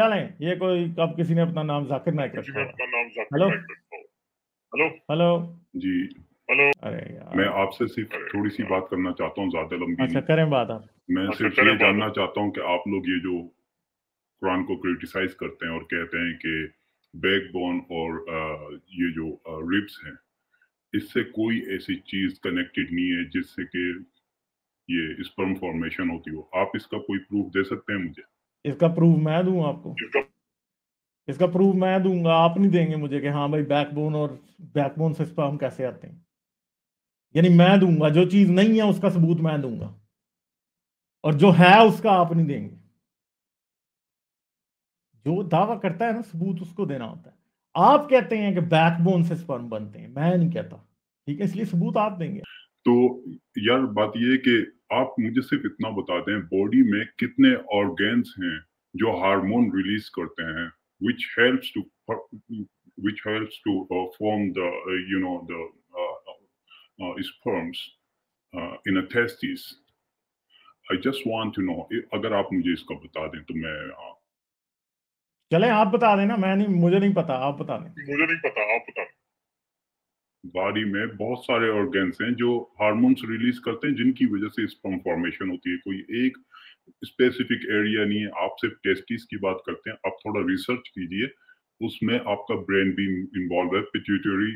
चलें ये कोई अब किसी ने अपना नाम Zakir Naik hello hello hello जी हेलो अरे यार मैं आपसे सिर्फ थोड़ी सी बात करना चाहता हूँ ज्यादा लंबी अच्छा करें बात आप मैं अच्छा, सिर्फ ये जानना चाहता हूँ कि आप लोग ये जो कुरान को क्रिटिसाइज करते हैं और कहते हैं कि बैकबोन और ये जो रिब्स हैं इससे कोई ऐसी चीज कनेक्टेड नहीं है जिससे कि ये स्पर्म फॉर्मेशन होती हो आप इसका कोई प्रूफ दे सकते हैं मुझे इसका प्रूफ मैं दूंगा आपको इसका प्रूफ मैं दूंगा आप नहीं देंगे मुझे कि हाँ भाई बैकबोन और बैकबोन से हम कैसे आते हैं यानी मैं दूंगा जो चीज नहीं है उसका सबूत मैं दूंगा और जो है उसका आप नहीं देंगे जो दावा करता है ना सबूत उसको देना होता है आप कहते हैं कि बैकबोन से स्पर्म बनते हैं मैं नहीं कहता ठीक है इसलिए सबूत आप देंगे तो यार बात यह कि आप मुझे सिर्फ इतना बता दें बॉडी में कितने ऑर्गेन्स हैं जो हार्मोन रिलीज करते हैं which help to which help to form form the uh, you know uh, uh, uh, I just want to know अगर आप मुझे इसका बता दें तो मैं चले आप बता देना मैं नहीं मुझे नहीं पता आप बता दें मुझे नहीं पता आप बता दें बॉडी में बहुत सारे ऑर्गेन्स हैं जो हार्मोन्स रिलीज करते हैं जिनकी वजह से स्पर्म फॉर्मेशन होती है कोई एक स्पेसिफिक एरिया नहीं है आप सिर्फ टेस्टिस की बात करते हैं आप थोड़ा रिसर्च कीजिए उसमें आपका ब्रेन भी इन्वॉल्व है पिट्यूटरी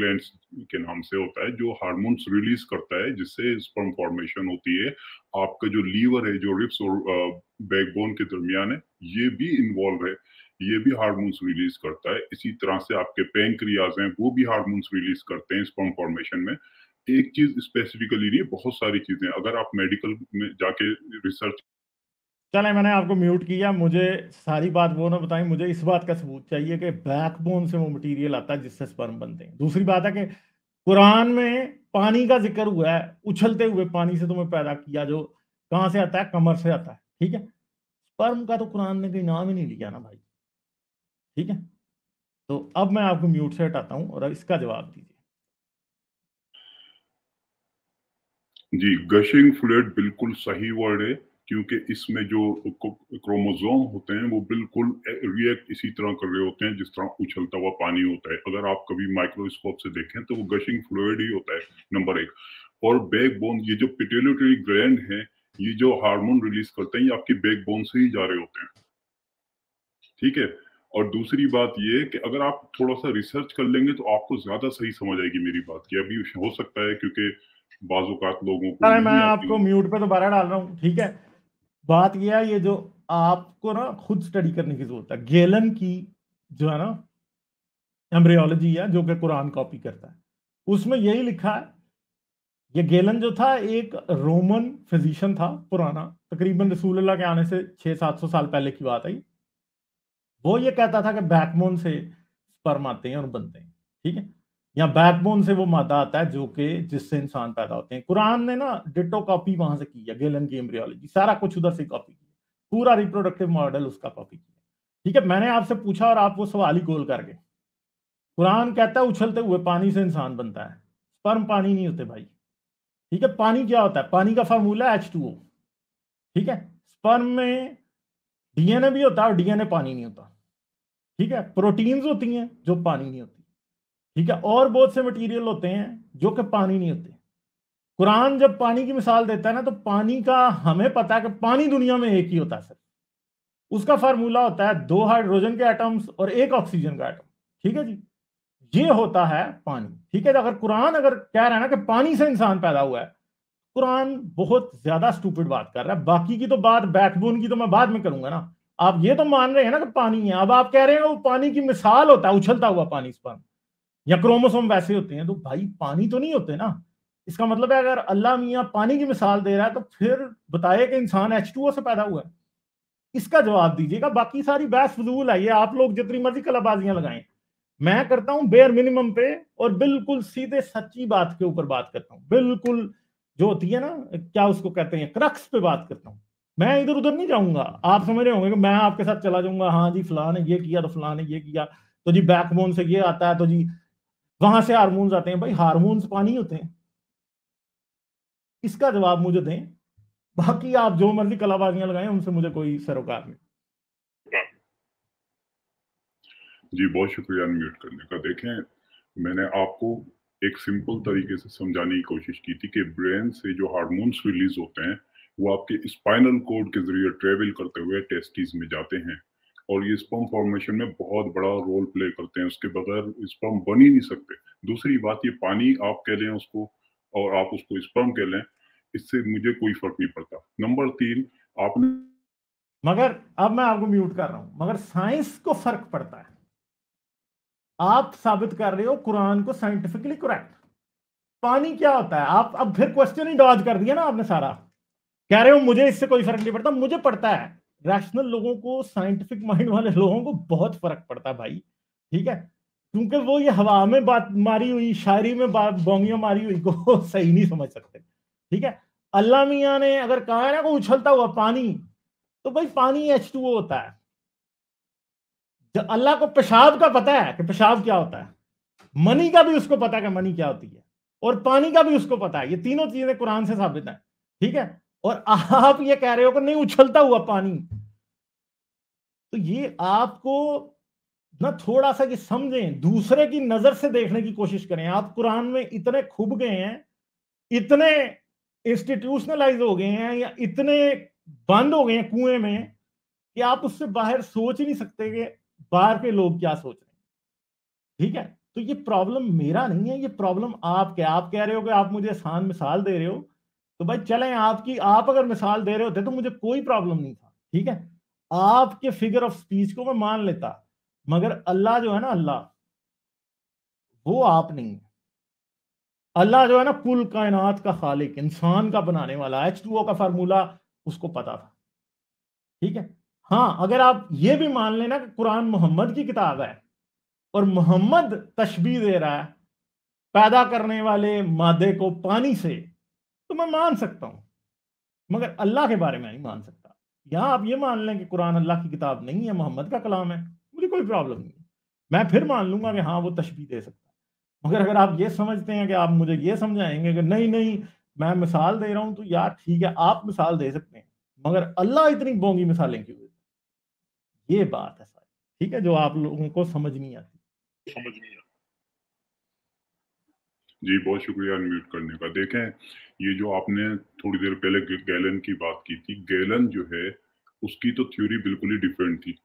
ग्लैंड के नाम से होता है जो हार्मोन्स रिलीज करता है जिससे स्पर्म फॉर्मेशन होती है आपका जो लीवर है जो रिप्स और बैकबोन के दरमियान है ये भी इन्वॉल्व है ये भी हार्मोन्स रिलीज करता है इसी तरह से आपके पेनक्रियाज हैं वो भी हार्मोन्स रिलीज करते हैं स्पर्म फॉर्मेशन में एक चीज स्पेसिफिकली नहीं बहुत सारी चीजें अगर आप मेडिकल में जाके रिसर्च चले मैंने आपको म्यूट किया मुझे सारी बात वो ना बताई मुझे इस बात का सबूत चाहिए कि बैकबोन से वो मटेरियल आता है जिससे स्पर्म बनते हैं दूसरी बात है कि कुरान में पानी का जिक्र हुआ है उछलते हुए पानी से तुम्हें पैदा किया जो कहाँ से आता है कमर से आता है ठीक है स्पर्म का तो कुरान ने कोई नाम ही नहीं लिया ना भाई ठीक है तो अब मैं आपको म्यूट से हटाता हूं और इसका जवाब दीजिए जी गशिंग फ्लूड बिल्कुल सही वर्ड है क्योंकि इसमें जो क्रोमोजोम होते हैं वो बिल्कुल रिएक्ट इसी तरह कर रहे होते हैं जिस तरह उछलता हुआ पानी होता है अगर आप कभी माइक्रोस्कोप से देखें तो वो गशिंग फ्लूड ही होता है नंबर एक और बैक बोन ये जो पिटेलिटरी ग्रैंड है ये जो हार्मोन रिलीज करते हैं ये आपके बैक बोन से ही जा रहे होते हैं ठीक है और दूसरी बात ये कि अगर आप थोड़ा सा रिसर्च कर लेंगे तो आपको ज्यादा सही समझ आएगी मेरी बात की अभी हो सकता है क्योंकि बाजूकात लोगों को मैं आपको म्यूट पे दोबारा डाल रहा हूँ ठीक है बात यह है ये जो आपको ना खुद स्टडी करने की जरूरत है गेलन की जो है ना एम्ब्रियोलॉजी है जो कि कुरान कॉपी करता है उसमें यही लिखा है ये गेलन जो था एक रोमन फिजिशियन था पुराना तकरीबन रसूल अल्लाह के आने से छः सात सौ साल पहले की बात आई वो ये कहता था कि बैकबोन से स्पर्म आते हैं और बनते हैं ठीक है या बैकबोन से वो मादा आता है जो कि जिससे इंसान पैदा होते हैं कुरान ने ना डिटो कॉपी वहां से की है गेलन की एम्ब्रियोलॉजी सारा कुछ उधर से कॉपी किया पूरा रिप्रोडक्टिव मॉडल उसका कॉपी किया ठीक है मैंने आपसे पूछा और आप वो सवाल ही गोल कर गए कुरान कहता है उछलते हुए पानी से इंसान बनता है स्पर्म पानी नहीं होते भाई ठीक है पानी क्या होता है पानी का फार्मूला एच टू ठीक है स्पर्म में डीएनए भी होता है और डीएनए पानी नहीं होता ठीक है प्रोटीन्स होती हैं जो पानी नहीं होती ठीक है और बहुत से मटेरियल होते हैं जो कि पानी नहीं होते कुरान जब पानी की मिसाल देता है ना तो पानी का हमें पता है कि पानी दुनिया में एक ही होता है सर उसका फार्मूला होता है दो हाइड्रोजन के एटम्स और एक ऑक्सीजन का एटम ठीक है जी ये होता है पानी ठीक है अगर कुरान अगर कह रहा है ना कि पानी से इंसान पैदा हुआ है कुरान बहुत ज्यादा स्टूपिड बात कर रहा है बाकी की तो बात बैकबोन की तो मैं बाद में करूंगा ना आप ये तो मान रहे हैं ना कि पानी है अब आप कह रहे हैं वो पानी की मिसाल होता है उछलता हुआ पानी पर या क्रोमोसोम वैसे होते हैं तो भाई पानी तो नहीं होते ना इसका मतलब है अगर अल्लाह मियाँ पानी की मिसाल दे रहा है तो फिर बताए कि इंसान एच से पैदा हुआ है इसका जवाब दीजिएगा बाकी सारी बहस फजूल है आप लोग जितनी मर्जी कलाबाजियां लगाएं मैं करता हूं बेयर मिनिमम पे और बिल्कुल सीधे सच्ची बात के ऊपर बात करता हूं बिल्कुल जो होती है ना क्या उसको कहते हैं क्रक्स पे बात करता हूँ मैं इधर उधर नहीं जाऊंगा आप समझ रहे होंगे कि मैं आपके साथ चला जाऊंगा हाँ जी फलां ने ये किया तो फलां ने ये किया तो जी बैकबोन से ये आता है तो जी वहां से हारमोन्स आते हैं भाई हारमोन्स पानी होते हैं इसका जवाब मुझे दें बाकी आप जो मर्जी कलाबाजियां लगाएं उनसे मुझे कोई सरोकार नहीं जी बहुत शुक्रिया म्यूट करने का देखें मैंने आपको एक सिंपल तरीके से समझाने की कोशिश की थी कि ब्रेन से जो हार्मोन्स रिलीज होते हैं वो आपके स्पाइनल कोड के जरिए ट्रेवल करते हुए टेस्टिस में जाते हैं और ये स्पम फॉर्मेशन में बहुत बड़ा रोल प्ले करते हैं उसके बगैर स्पम बन ही नहीं सकते दूसरी बात ये पानी आप कह लें उसको और आप उसको स्पम कह लें इससे मुझे कोई फर्क नहीं पड़ता नंबर तीन आपने मगर अब मैं आपको म्यूट कर रहा हूँ मगर साइंस को फर्क पड़ता है आप साबित कर रहे हो कुरान को साइंटिफिकली करेक्ट पानी क्या होता है आप अब फिर क्वेश्चन ही डॉज कर दिया ना आपने सारा कह रहे हो मुझे इससे कोई फर्क नहीं पड़ता मुझे पड़ता है रैशनल लोगों को साइंटिफिक माइंड वाले लोगों को बहुत फर्क पड़ता है भाई ठीक है क्योंकि वो ये हवा में बात मारी हुई शायरी में बात बोंगियों मारी हुई को सही नहीं समझ सकते ठीक है अल्लाह मियाँ ने अगर कहा है ना को उछलता हुआ पानी तो भाई पानी एच टू होता है जब अल्लाह को पेशाब का पता है कि पेशाब क्या होता है मनी का भी उसको पता है कि मनी क्या होती है और पानी का भी उसको पता है ये तीनों चीजें कुरान से साबित है ठीक है और आप ये कह रहे हो कि नहीं उछलता हुआ पानी तो ये आपको ना थोड़ा सा कि समझें दूसरे की नजर से देखने की कोशिश करें आप कुरान में इतने खुब गए हैं इतने इंस्टीट्यूशनलाइज हो गए हैं या इतने बंद हो गए हैं कुएं में कि आप उससे बाहर सोच ही नहीं सकते कि बाहर के लोग क्या सोच रहे हैं ठीक है तो ये प्रॉब्लम मेरा नहीं है ये प्रॉब्लम आपके आप कह रहे हो कि आप मुझे आसान मिसाल दे रहे हो तो भाई चले आपकी आप अगर मिसाल दे रहे होते तो मुझे कोई प्रॉब्लम नहीं था ठीक है आपके फिगर ऑफ स्पीच को मैं मान लेता मगर अल्लाह जो है ना अल्लाह वो आप नहीं है अल्लाह जो है ना कुल कायनात का खालिक इंसान का बनाने वाला एच टू ओ का फार्मूला उसको पता था ठीक है हाँ अगर आप ये भी मान लेना कि कुरान मोहम्मद की किताब है और मोहम्मद तशबी दे रहा है पैदा करने वाले मादे को पानी से तो मैं मान सकता हूं मगर अल्लाह के बारे में नहीं मान सकता यहां आप ये मान लें कि कुरान अल्लाह की किताब नहीं है मोहम्मद का कलाम है मुझे कोई प्रॉब्लम नहीं मैं फिर मान लूंगा कि हाँ वो तशबी दे सकता मगर अगर आप ये समझते हैं कि आप मुझे ये समझाएंगे कि नहीं नहीं मैं मिसाल दे रहा हूं तो यार ठीक है आप मिसाल दे सकते हैं मगर अल्लाह इतनी बोंगी मिसालें क्यों ये बात है सर ठीक है जो आप लोगों को समझ नहीं आती समझ नहीं आती जी बहुत शुक्रिया अनम्यूट करने का देखें ये जो आपने थोड़ी देर पहले गैलन की बात की थी गैलन जो है उसकी तो थ्योरी बिल्कुल ही डिफरेंट थी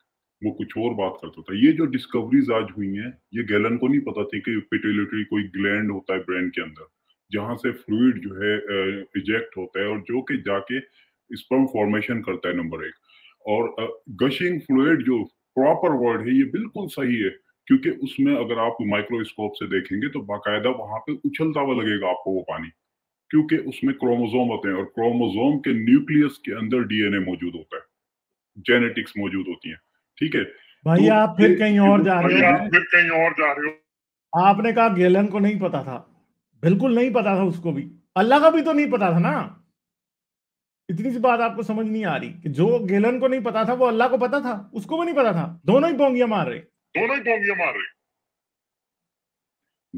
वो कुछ और बात करता था ये जो डिस्कवरीज आज हुई हैं ये गैलन को नहीं पता थी कि पिटोलिटरी कोई ग्लैंड होता है ब्रेन के अंदर जहाँ से फ्लूड जो है इजेक्ट होता है और जो कि जाके स्पर्म फॉर्मेशन करता है नंबर एक और गशिंग फ्लूड जो प्रॉपर वर्ड है ये बिल्कुल सही है क्योंकि उसमें अगर आप माइक्रोस्कोप से देखेंगे तो बाकायदा वहां पे उछलता हुआ लगेगा आपको वो पानी क्योंकि उसमें क्रोमोजोम होते हैं और क्रोमोजोम के न्यूक्लियस के अंदर डीएनए मौजूद होता है जेनेटिक्स मौजूद होती है ठीक है भाई तो आप फिर कहीं और जा रहे हो फिर कहीं और जा रहे हो आपने कहा गेलन को नहीं पता था बिल्कुल नहीं पता था उसको भी अल्लाह का भी तो नहीं पता था ना इतनी सी बात आपको समझ नहीं आ रही कि जो गेलन को नहीं पता था वो अल्लाह को पता था उसको भी नहीं पता था दोनों ही पोंगिया मार रहे दोनों ही पोंगिया मार रहे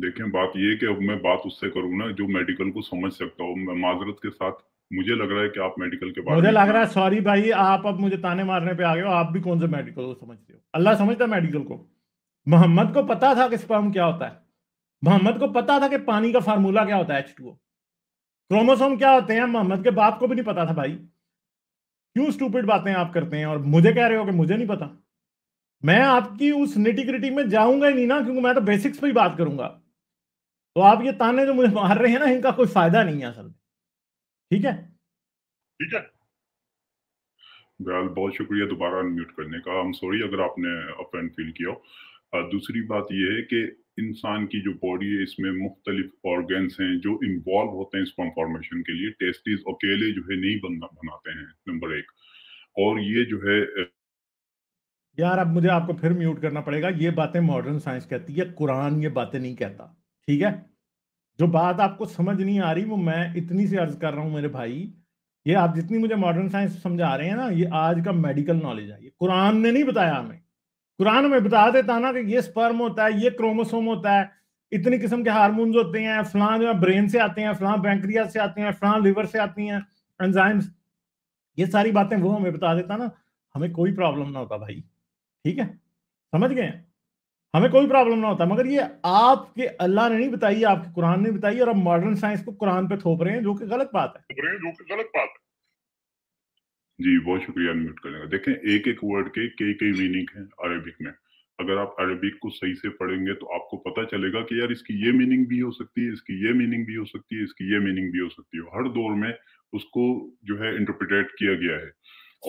देखें बात ये कि अब मैं बात उससे करूँ ना जो मेडिकल को समझ सकता हूँ माजरत के साथ मुझे लग रहा है कि आप मेडिकल के बारे मुझे लग रहा है सॉरी भाई आप अब मुझे ताने मारने पे आ गए हो आप भी कौन से मेडिकल को समझते हो अल्लाह समझता है मेडिकल को मोहम्मद को पता था कि स्पर्म क्या होता है मोहम्मद को पता था कि पानी का फार्मूला क्या होता है एच टू ओ क्रोमोसोम क्या होते हैं मोहम्मद के बाप को भी नहीं पता था भाई क्यों स्टूपिड बातें आप करते हैं और मुझे कह रहे हो कि मुझे नहीं पता मैं आपकी उस निटिक्रिटी में जाऊंगा ही नहीं ना क्योंकि मैं तो बेसिक्स पे ही बात करूंगा तो आप ये ताने जो मुझे मार रहे हैं ना इनका कोई फायदा नहीं है असल ठीक है ठीक है बहरहाल बहुत शुक्रिया दोबारा अनम्यूट करने का हम सॉरी अगर आपने ऑफेंड फील किया दूसरी बात यह है कि इंसान की जो बॉडी है इसमें मुख्तलिफ ऑर्गन्स हैं जो इन्वॉल्व होते हैं इस फॉर्मेशन के लिए टेस्टिस अकेले जो है नहीं बनना बनाते हैं नंबर एक और ये जो है यार अब मुझे आपको फिर म्यूट करना पड़ेगा ये बातें मॉडर्न साइंस कहती है कुरान ये बातें नहीं कहता ठीक है जो बात आपको समझ नहीं आ रही वो मैं इतनी सी अर्ज कर रहा हूँ मेरे भाई ये आप जितनी मुझे मॉडर्न साइंस समझा रहे हैं ना ये आज का मेडिकल नॉलेज है ये कुरान ने नहीं बताया हमें कुरान में बता देता ना कि ये स्पर्म होता है ये क्रोमोसोम होता है इतनी किस्म के हारमोन होते हैं फलां जो है ब्रेन से आते हैं फलां बैंक्रिया से आते हैं फलां लिवर से आती हैं एंजाइम्स ये सारी बातें वो हमें बता देता ना हमें कोई प्रॉब्लम ना होता भाई ठीक है समझ गए हमें कोई प्रॉब्लम ना होता मगर ये आपके अल्लाह ने नहीं बताई आपके कुरान ने बताई और अब मॉडर्न साइंस को कुरान पे थोप रहे हैं जो कि गलत बात है जो कि गलत बात है जी बहुत शुक्रिया अनम्यूट करने का देखें एक एक वर्ड के कई कई मीनिंग हैं अरेबिक में अगर आप अरेबिक को सही से पढ़ेंगे तो आपको पता चलेगा कि यार इसकी ये मीनिंग भी हो सकती है इसकी ये मीनिंग भी हो सकती है इसकी ये मीनिंग भी हो सकती है हर दौर में उसको जो है इंटरप्रिटेट किया गया है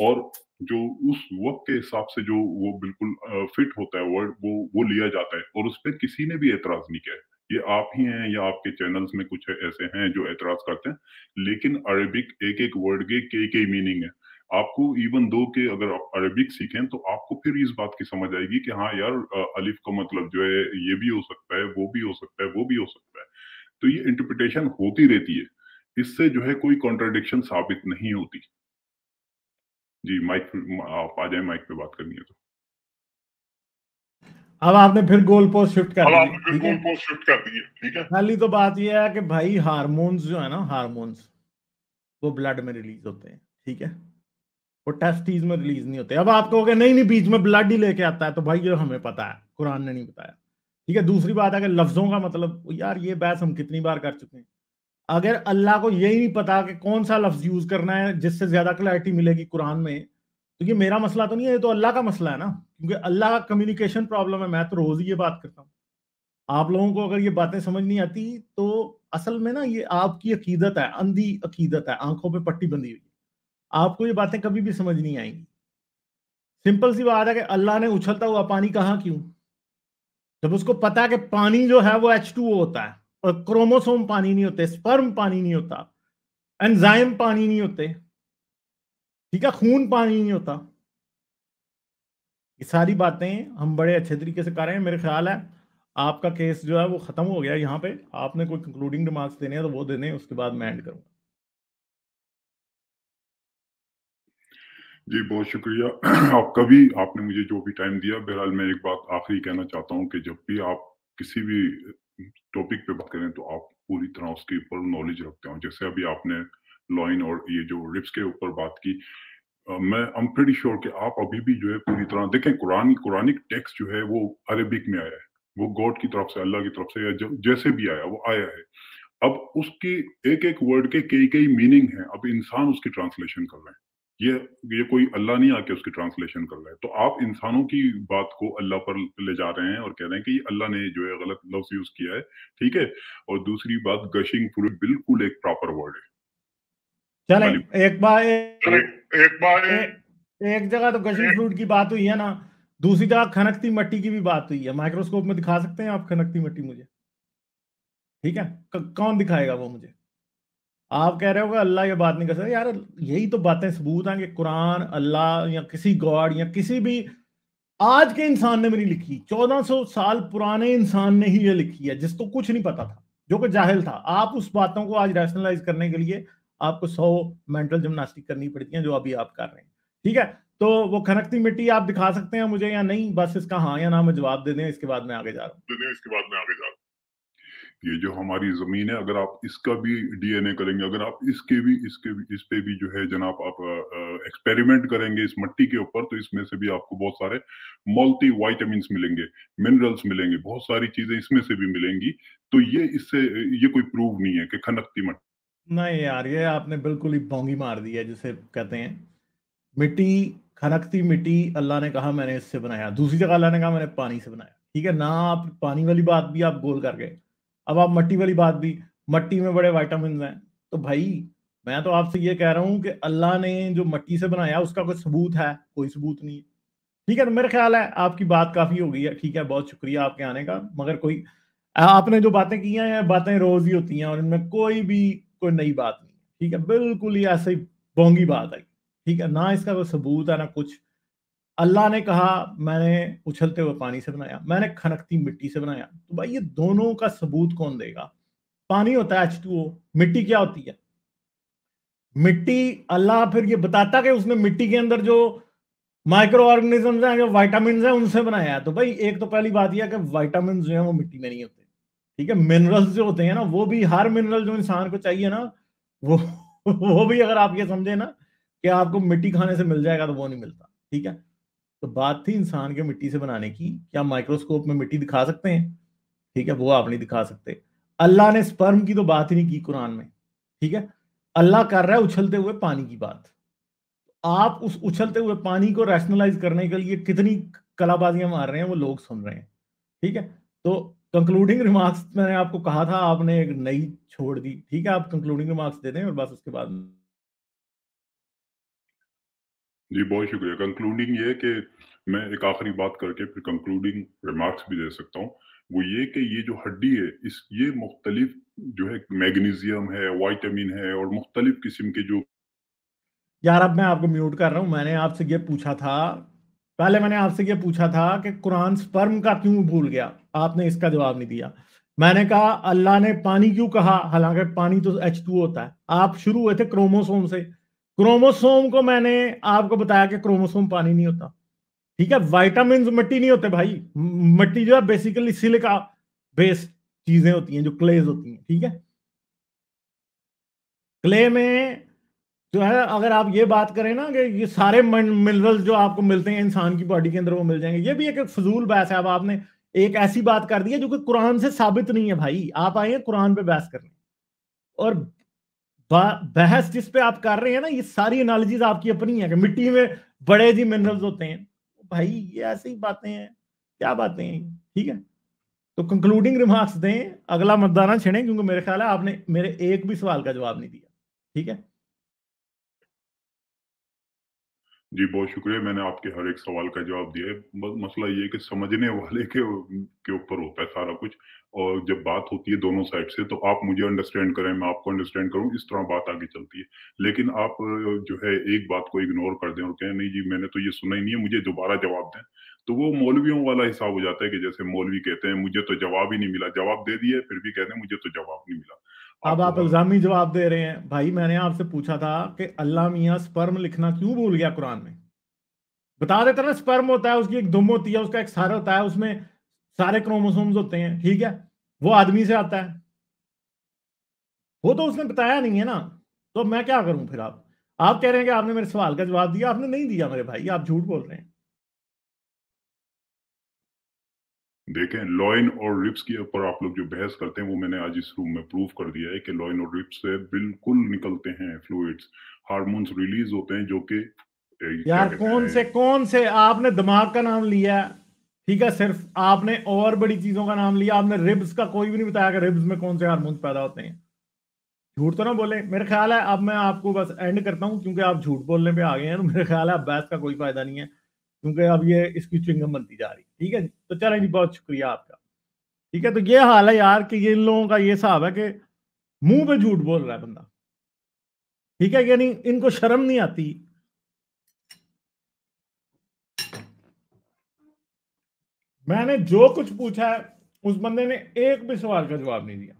और जो उस वक्त के हिसाब से जो वो बिल्कुल फिट होता है वर्ड वो वो लिया जाता है और उस पर किसी ने भी एतराज नहीं किया है ये आप ही हैं या आपके चैनल्स में कुछ ऐसे हैं जो एतराज करते हैं लेकिन अरेबिक एक एक वर्ड के कई कई मीनिंग है आपको इवन दो के अगर आप अरबिक सीखें तो आपको फिर इस बात की समझ आएगी कि हाँ यार अलिफ का मतलब जो है ये भी हो सकता है वो भी हो सकता है वो भी हो सकता है तो ये इंटरप्रिटेशन होती रहती है इससे जो है कोई कॉन्ट्राडिक्शन साबित नहीं होती जी माइक आप आ जाए माइक पे बात करनी है तो अब आपने फिर गोल पोस्ट शिफ्ट कर दिया गोल पोस्ट शिफ्ट कर दिए ठीक है खाली तो बात यह है कि भाई हारमोन्स जो है ना हारमोन्स वो ब्लड में रिलीज होते हैं ठीक है वो टेस्टीज में रिलीज नहीं होते अब आप कहोगे नहीं नहीं बीच में ब्लड ही लेके आता है तो भाई ये हमें पता है कुरान ने नहीं बताया ठीक है दूसरी बात अगर लफ्जों का मतलब यार ये बहस हम कितनी बार कर चुके हैं अगर अल्लाह को यही नहीं पता कि कौन सा लफ्ज यूज करना है जिससे ज्यादा क्लैरिटी मिलेगी कुरान में तो ये मेरा मसला तो नहीं है ये तो अल्लाह का मसला है ना क्योंकि अल्लाह का कम्युनिकेशन प्रॉब्लम है मैं तो रोज ही ये बात करता हूँ आप लोगों को अगर ये बातें समझ नहीं आती तो असल में ना ये आपकी अकीदत है अंधी अकीदत है आंखों पर पट्टी बंधी हुई आपको ये बातें कभी भी समझ नहीं आएंगी सिंपल सी बात है कि अल्लाह ने उछलता हुआ पानी कहा क्यों जब उसको पता है कि पानी जो है वो एच टू होता है और क्रोमोसोम पानी नहीं होते स्पर्म पानी नहीं होता एंजाइम पानी नहीं होते ठीक है खून पानी नहीं होता ये सारी बातें हम बड़े अच्छे तरीके से कर रहे हैं मेरे ख्याल है आपका केस जो है वो ख़त्म हो गया यहाँ पे आपने कोई कंक्लूडिंग रिमार्क्स देने हैं तो वो देने उसके बाद मैं एंड करूँगा जी बहुत शुक्रिया आपका भी आपने मुझे जो भी टाइम दिया बहरहाल मैं एक बात आखिरी कहना चाहता हूँ कि जब भी आप किसी भी टॉपिक पे बात करें तो आप पूरी तरह उसके ऊपर नॉलेज रखते हो जैसे अभी आपने लॉइन और ये जो रिप्स के ऊपर बात की मैं आई एम श्योर कि आप अभी भी जो है पूरी तरह देखें कुरान कुरानिक टेक्स्ट जो है वो अरेबिक में आया है वो गॉड की तरफ से अल्लाह की तरफ से या जैसे भी आया वो आया है अब उसकी एक एक वर्ड के कई कई मीनिंग है अब इंसान उसकी ट्रांसलेशन कर रहे हैं ये ये कोई अल्लाह नहीं आके उसकी ट्रांसलेशन कर रहा है तो आप इंसानों की बात को अल्लाह पर ले जा रहे हैं और कह रहे हैं कि अल्लाह ने जो है गलत लफ्ज यूज किया है ठीक है और दूसरी बात गशिंग फ्रूट बिल्कुल एक प्रॉपर वर्ड है चले एक बार एक, बार एक, एक जगह तो गशिंग फ्रूट की बात हुई है ना दूसरी जगह खनकती मट्टी की भी बात हुई है माइक्रोस्कोप में दिखा सकते हैं आप खनकती मट्टी मुझे ठीक है कौन दिखाएगा वो मुझे आप कह रहे हो अल्लाह ये बात नहीं कर सकते यार यही तो बातें सबूत हैं कि कुरान अल्लाह या किसी गॉड या किसी भी आज के इंसान ने भी नहीं लिखी 1400 साल पुराने इंसान ने ही ये लिखी है जिसको कुछ नहीं पता था जो कि जाहिल था आप उस बातों को आज रैशनलाइज करने के लिए आपको सौ मेंटल जिमनास्टिक करनी पड़ती है जो अभी आप कर रहे हैं ठीक है तो वो खनकती मिट्टी आप दिखा सकते हैं मुझे या नहीं बस इसका हाँ या ना मैं जवाब दे दें इसके बाद मैं आगे जा रहा हूँ इसके बाद मैं आगे जा रहा हूँ ये जो हमारी जमीन है अगर आप इसका भी डीएनए करेंगे अगर आप इसके भी इसके भी इस पे भी जो है जनाब आप एक्सपेरिमेंट करेंगे इस मिट्टी के ऊपर तो इसमें से भी आपको बहुत सारे मल्टी वाइटामिन मिलेंगे मिनरल्स मिलेंगे बहुत सारी चीजें इसमें से भी मिलेंगी तो ये इससे ये कोई प्रूव नहीं है कि खनकती मट्टी नहीं यार ये आपने बिल्कुल ही बोंगी मार दी है जिसे कहते हैं मिट्टी खनकती मिट्टी अल्लाह ने कहा मैंने इससे बनाया दूसरी जगह अल्लाह ने कहा मैंने पानी से बनाया ठीक है ना आप पानी वाली बात भी आप गोल कर गए अब आप मट्टी वाली बात भी मट्टी में बड़े वाइटामिन हैं तो भाई मैं तो आपसे ये कह रहा हूं कि अल्लाह ने जो मट्टी से बनाया उसका कोई सबूत है कोई सबूत नहीं है ठीक है तो मेरे ख्याल है आपकी बात काफी हो गई है ठीक है बहुत शुक्रिया आपके आने का मगर कोई आपने जो बातें की हैं बातें रोज ही होती हैं और इनमें कोई भी कोई नई बात नहीं ठीक है बिल्कुल ही ऐसे ही बोंगी बात आई ठीक है ना इसका कोई सबूत है ना कुछ अल्लाह ने कहा मैंने उछलते हुए पानी से बनाया मैंने खनकती मिट्टी से बनाया तो भाई ये दोनों का सबूत कौन देगा पानी होता है एच टू ओ मिट्टी क्या होती है मिट्टी अल्लाह फिर ये बताता कि उसने मिट्टी के अंदर जो माइक्रो ऑर्गेनिज्म हैं जो वाइटामिन हैं उनसे बनाया है तो भाई एक तो पहली बात यह कि वाइटामिन जो है वो मिट्टी में नहीं होते ठीक है मिनरल्स जो होते हैं ना वो भी हर मिनरल जो इंसान को चाहिए ना वो वो भी अगर आप ये समझे ना कि आपको मिट्टी खाने से मिल जाएगा तो वो नहीं मिलता ठीक है तो बात थी इंसान के मिट्टी से बनाने की क्या माइक्रोस्कोप में मिट्टी दिखा सकते हैं ठीक है वो आप नहीं दिखा सकते अल्लाह ने स्पर्म की तो बात ही नहीं की कुरान में ठीक है अल्लाह कर रहा है उछलते हुए पानी की बात आप उस उछलते हुए पानी को रैशनलाइज करने के लिए कितनी कलाबाजियां मार रहे हैं वो लोग सुन रहे हैं ठीक है तो कंक्लूडिंग रिमार्क्स मैंने आपको कहा था आपने एक नई छोड़ दी ठीक है आप कंक्लूडिंग रिमार्क्स दे दें और बस उसके बाद जी बहुत शुक्रिया कंक्लूडिंग ये कि मैं एक आखिरी बात करके फिर कंक्लूडिंग रिमार्क्स भी दे सकता हूँ वो ये कि ये जो हड्डी है इस ये मुख्तलिफ जो है मैग्नीशियम है वाइटामिन है और मुख्तलिफ किस्म के जो यार अब मैं आपको म्यूट कर रहा हूँ मैंने आपसे ये पूछा था पहले मैंने आपसे ये पूछा था कि कुरान स्पर्म का क्यों भूल गया आपने इसका जवाब नहीं दिया मैंने कहा अल्लाह ने पानी क्यों कहा हालांकि पानी तो एच टू होता है आप शुरू हुए थे क्रोमोसोम से क्रोमोसोम को मैंने आपको बताया कि क्रोमोसोम पानी नहीं होता ठीक है वाइटामिन मट्टी नहीं होते भाई मट्टी जो है बेसिकली सिलिका बेस चीजें होती हैं जो क्लेज होती हैं ठीक है क्ले में जो है अगर आप ये बात करें ना कि ये सारे मिनरल्स जो आपको मिलते हैं इंसान की बॉडी के अंदर वो मिल जाएंगे ये भी एक, एक फजूल बहस है अब आपने एक ऐसी बात कर दी है जो कि कुरान से साबित नहीं है भाई आप आए हैं कुरान पे बहस करने और बहस जिस पे आप कर रहे हैं ना ये सारी एनालॉजीज आपकी अपनी है कि मिट्टी में बड़े जी मिनरल्स होते हैं भाई ये ऐसी बातें हैं क्या बातें हैं ठीक है तो कंक्लूडिंग रिमार्क्स दें अगला मतदाना छेड़ें क्योंकि मेरे ख्याल है आपने मेरे एक भी सवाल का जवाब नहीं दिया ठीक है जी बहुत शुक्रिया मैंने आपके हर एक सवाल का जवाब दिया है मसला ये है कि समझने वाले के के ऊपर होता है सारा कुछ और जब बात होती है दोनों साइड से तो आप मुझे अंडरस्टैंड करें मैं आपको अंडरस्टैंड करूं इस तरह बात आगे चलती है लेकिन आप जो है एक बात को इग्नोर कर दें और कहें नहीं जी मैंने तो ये सुना ही नहीं है मुझे दोबारा जवाब दें तो वो मौलवियों वाला हिसाब हो जाता है कि जैसे मौलवी कहते हैं मुझे तो जवाब ही नहीं मिला जवाब दे दिए फिर भी कहते हैं मुझे तो जवाब नहीं मिला अब आप इल्जामी जवाब दे रहे हैं भाई मैंने आपसे पूछा था कि अल्लाह मियाँ स्पर्म लिखना क्यों भूल गया कुरान में बता देते ना स्पर्म होता है उसकी एक दुम होती है उसका एक सार होता है उसमें सारे क्रोमोसोम्स होते हैं ठीक है वो आदमी से आता है वो तो उसने बताया नहीं है ना तो मैं क्या करूं फिर आप आप कह रहे हैं कि आपने मेरे सवाल का जवाब दिया आपने नहीं दिया मेरे भाई आप झूठ बोल रहे हैं देखें लॉयन और रिप्स के ऊपर आप लोग जो बहस करते हैं वो मैंने आज इस रूम में प्रूव कर दिया है कि लॉयन और रिप्स से बिल्कुल निकलते हैं फ्लूड्स हार्मोन्स रिलीज होते हैं जो कि यार कौन से कौन से आपने दिमाग का नाम लिया ठीक है सिर्फ आपने और बड़ी चीजों का नाम लिया आपने रिब्स का कोई भी नहीं बताया कि रिब्स में कौन से हारमोन पैदा होते हैं झूठ तो ना बोले मेरे ख्याल है अब मैं आपको बस एंड करता हूँ क्योंकि आप झूठ बोलने पे आ गए हैं तो मेरे ख्याल है अब बहस का कोई फायदा नहीं है क्योंकि अब ये इसकी चुंगम बनती जा रही ठीक है तो चलें जी बहुत शुक्रिया आपका ठीक है तो ये हाल है यार कि ये इन लोगों का ये हिसाब है कि मुंह पे झूठ बोल रहा है बंदा ठीक है यानी इनको शर्म नहीं आती मैंने जो कुछ पूछा है उस बंदे ने एक भी सवाल का जवाब नहीं दिया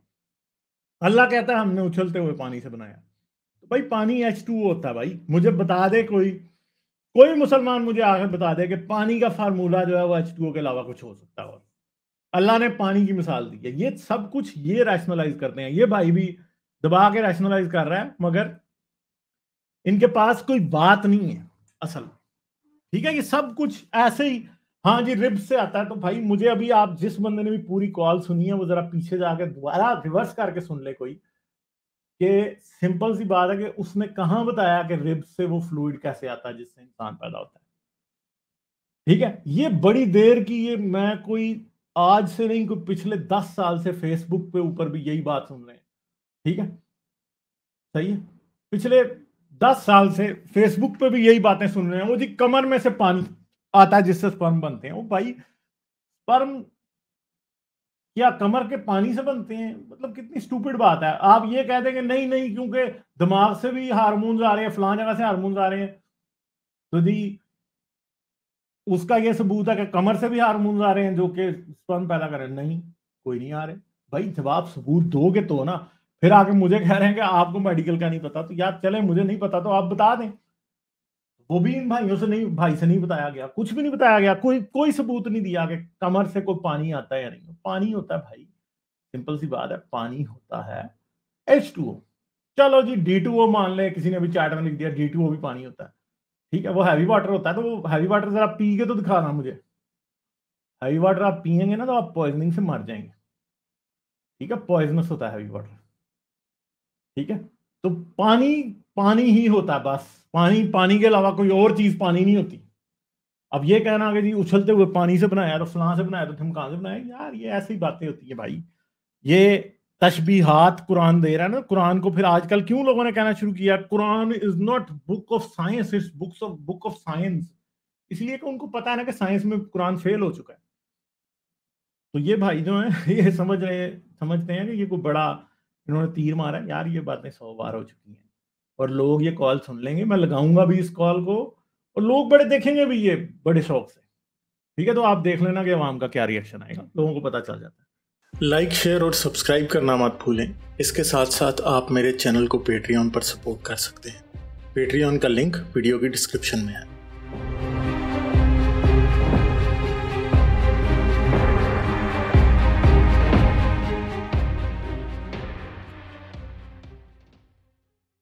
अल्लाह कहता है हमने उछलते हुए पानी से बनाया तो भाई पानी एच टू होता है भाई मुझे बता दे कोई कोई मुसलमान मुझे आगे बता दे कि पानी का फार्मूला जो है वो एच के अलावा कुछ हो सकता है अल्लाह ने पानी की मिसाल दी है ये सब कुछ ये रैशनलाइज करते हैं ये भाई भी दबा के रैशनलाइज कर रहा है मगर इनके पास कोई बात नहीं है असल ठीक है ये सब कुछ ऐसे ही हाँ जी रिब से आता है तो भाई मुझे अभी आप जिस बंदे ने भी पूरी कॉल सुनी है वो जरा पीछे जाकर दोबारा रिवर्स करके सुन ले कोई कि सिंपल सी बात है कि उसने कहा बताया कि रिब से वो फ्लूड कैसे आता है जिससे इंसान पैदा होता है ठीक है ये बड़ी देर की ये मैं कोई आज से नहीं कोई पिछले दस साल से फेसबुक पे ऊपर भी यही बात सुन रहे हैं ठीक है सही है पिछले दस साल से फेसबुक पे भी यही बातें सुन रहे हैं वो जी कमर में से पानी आता है जिससे स्पर्म बनते हैं वो भाई स्पर्म क्या कमर के पानी से बनते हैं मतलब कितनी स्टूपिड बात है आप ये कह देंगे नहीं नहीं क्योंकि दिमाग से भी हारमोन आ रहे हैं फलां जगह से हारमोन आ रहे हैं तो जी उसका यह सबूत है कि कमर से भी हारमोन आ रहे हैं जो कि स्वर्ण पैदा करें नहीं कोई नहीं आ रहे भाई जब आप सबूत दोगे तो ना फिर आके मुझे कह रहे हैं कि आपको मेडिकल का नहीं पता तो यार चले मुझे नहीं पता तो आप बता दें वो भी इन भाइयों से नहीं भाई से नहीं बताया गया कुछ भी नहीं बताया गया कोई कोई सबूत नहीं दिया कि कमर से कोई पानी आता है या नहीं पानी होता है भाई सिंपल सी बात है पानी होता है एच टू ओ चलो जी डी टू ओ मान ले किसी ने भी चार्ट में लिख दिया डी टू ओ भी पानी होता है ठीक है वो हैवी वाटर होता है तो वो हैवी वाटर जरा पी के तो दिखा रहा मुझे हैवी वाटर आप पियेंगे ना तो आप पॉइजनिंग से मर जाएंगे ठीक है पॉइजनस होता है हैवी वाटर ठीक है तो पानी पानी ही होता है बस पानी पानी के अलावा कोई और चीज पानी नहीं होती अब ये कहना कि जी उछलते हुए पानी से बनाया तो फलां से बनाया तो ठमकान से बनाया यार ये ऐसी बातें होती है भाई ये तशबीहात कुरान दे रहा है ना कुरान को फिर आजकल क्यों लोगों ने कहना शुरू किया Quran is not book of science it's books of book of science इसलिए कि उनको पता है ना कि साइंस में कुरान फेल हो चुका है तो ये भाई जो है ये समझ रहे समझते हैं कि ये कोई बड़ा इन्होंने तीर मारा यार ये बातें सौ बार हो चुकी हैं और लोग ये कॉल सुन लेंगे मैं लगाऊंगा भी इस कॉल को और लोग बड़े देखेंगे भी ये बड़े शौक से ठीक है तो आप देख लेना कि आवाम का क्या रिएक्शन आएगा लोगों को पता चल जाता है लाइक शेयर और सब्सक्राइब करना मत भूलें इसके साथ साथ आप मेरे चैनल को पेट्रियन पर सपोर्ट कर सकते हैं पेट्रियन का लिंक वीडियो की डिस्क्रिप्शन में है